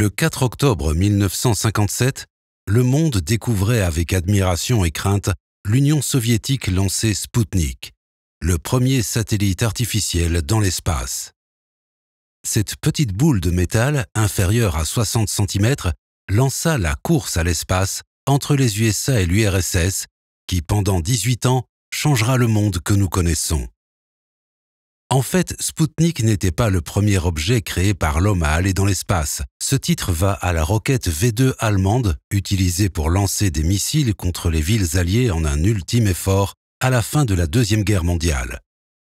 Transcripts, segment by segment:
Le 4 octobre 1957, le monde découvrait avec admiration et crainte l'Union soviétique lancée Sputnik, le premier satellite artificiel dans l'espace. Cette petite boule de métal, inférieure à 60 cm, lança la course à l'espace entre les USA et l'URSS, qui pendant 18 ans changera le monde que nous connaissons. En fait, Spoutnik n'était pas le premier objet créé par l'homme à aller dans l'espace. Ce titre va à la roquette V2 allemande, utilisée pour lancer des missiles contre les villes alliées en un ultime effort à la fin de la Deuxième Guerre mondiale.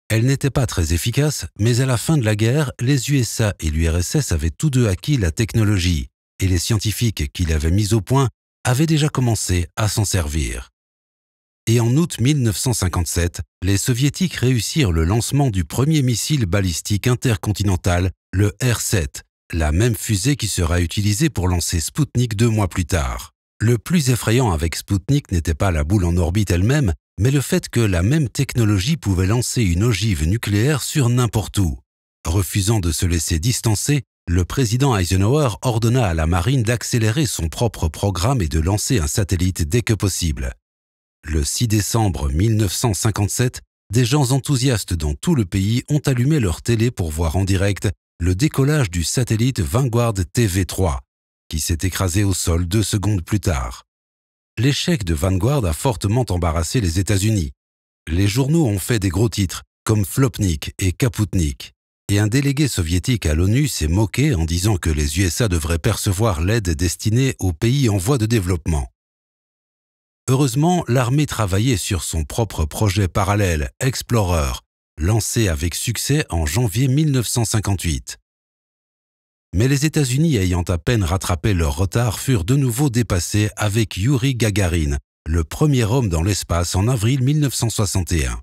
Elle n'était pas très efficace, mais à la fin de la guerre, les USA et l'URSS avaient tous deux acquis la technologie, et les scientifiques qui l'avaient mise au point avaient déjà commencé à s'en servir et en août 1957, les Soviétiques réussirent le lancement du premier missile balistique intercontinental, le R-7, la même fusée qui sera utilisée pour lancer Sputnik deux mois plus tard. Le plus effrayant avec Sputnik n'était pas la boule en orbite elle-même, mais le fait que la même technologie pouvait lancer une ogive nucléaire sur n'importe où. Refusant de se laisser distancer, le président Eisenhower ordonna à la marine d'accélérer son propre programme et de lancer un satellite dès que possible. Le 6 décembre 1957, des gens enthousiastes dans tout le pays ont allumé leur télé pour voir en direct le décollage du satellite Vanguard TV3, qui s'est écrasé au sol deux secondes plus tard. L'échec de Vanguard a fortement embarrassé les États-Unis. Les journaux ont fait des gros titres, comme Flopnik et Kaputnik, et un délégué soviétique à l'ONU s'est moqué en disant que les USA devraient percevoir l'aide destinée aux pays en voie de développement. Heureusement, l'armée travaillait sur son propre projet parallèle, Explorer, lancé avec succès en janvier 1958. Mais les États-Unis ayant à peine rattrapé leur retard furent de nouveau dépassés avec Yuri Gagarin, le premier homme dans l'espace en avril 1961.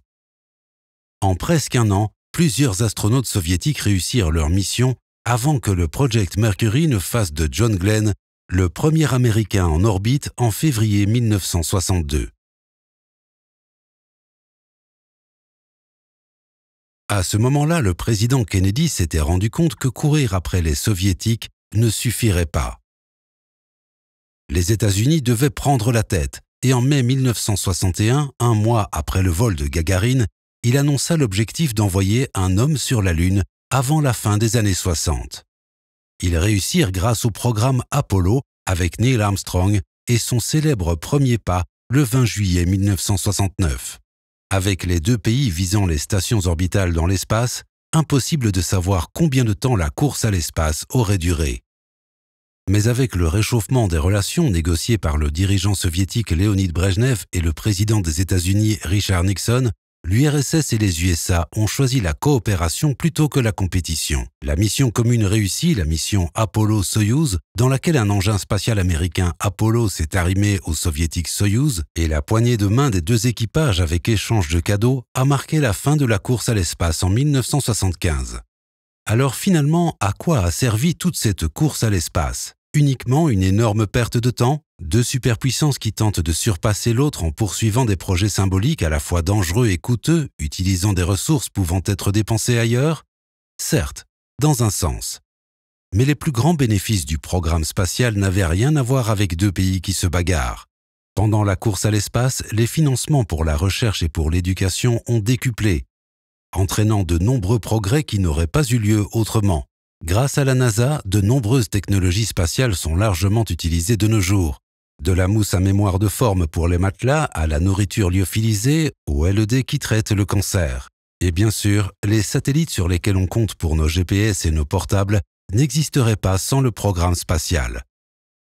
En presque un an, plusieurs astronautes soviétiques réussirent leur mission avant que le Project Mercury ne fasse de John Glenn le premier Américain en orbite en février 1962. À ce moment-là, le président Kennedy s'était rendu compte que courir après les soviétiques ne suffirait pas. Les États-Unis devaient prendre la tête, et en mai 1961, un mois après le vol de Gagarine, il annonça l'objectif d'envoyer un homme sur la Lune avant la fin des années 60. Ils réussirent grâce au programme Apollo avec Neil Armstrong et son célèbre premier pas le 20 juillet 1969. Avec les deux pays visant les stations orbitales dans l'espace, impossible de savoir combien de temps la course à l'espace aurait duré. Mais avec le réchauffement des relations négociées par le dirigeant soviétique Leonid Brezhnev et le président des États-Unis Richard Nixon, l'URSS et les USA ont choisi la coopération plutôt que la compétition. La mission commune réussie, la mission Apollo-Soyuz, dans laquelle un engin spatial américain Apollo s'est arrimé au soviétique Soyuz, et la poignée de main des deux équipages avec échange de cadeaux, a marqué la fin de la course à l'espace en 1975. Alors finalement, à quoi a servi toute cette course à l'espace Uniquement une énorme perte de temps deux superpuissances qui tentent de surpasser l'autre en poursuivant des projets symboliques à la fois dangereux et coûteux, utilisant des ressources pouvant être dépensées ailleurs Certes, dans un sens. Mais les plus grands bénéfices du programme spatial n'avaient rien à voir avec deux pays qui se bagarrent. Pendant la course à l'espace, les financements pour la recherche et pour l'éducation ont décuplé, entraînant de nombreux progrès qui n'auraient pas eu lieu autrement. Grâce à la NASA, de nombreuses technologies spatiales sont largement utilisées de nos jours, de la mousse à mémoire de forme pour les matelas à la nourriture lyophilisée, au LED qui traite le cancer. Et bien sûr, les satellites sur lesquels on compte pour nos GPS et nos portables n'existeraient pas sans le programme spatial.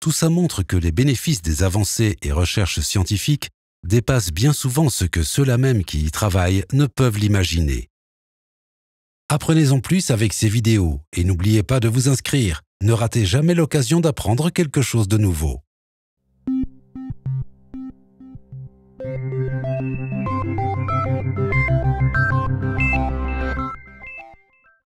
Tout ça montre que les bénéfices des avancées et recherches scientifiques dépassent bien souvent ce que ceux-là même qui y travaillent ne peuvent l'imaginer. Apprenez-en plus avec ces vidéos et n'oubliez pas de vous inscrire. Ne ratez jamais l'occasion d'apprendre quelque chose de nouveau. thank you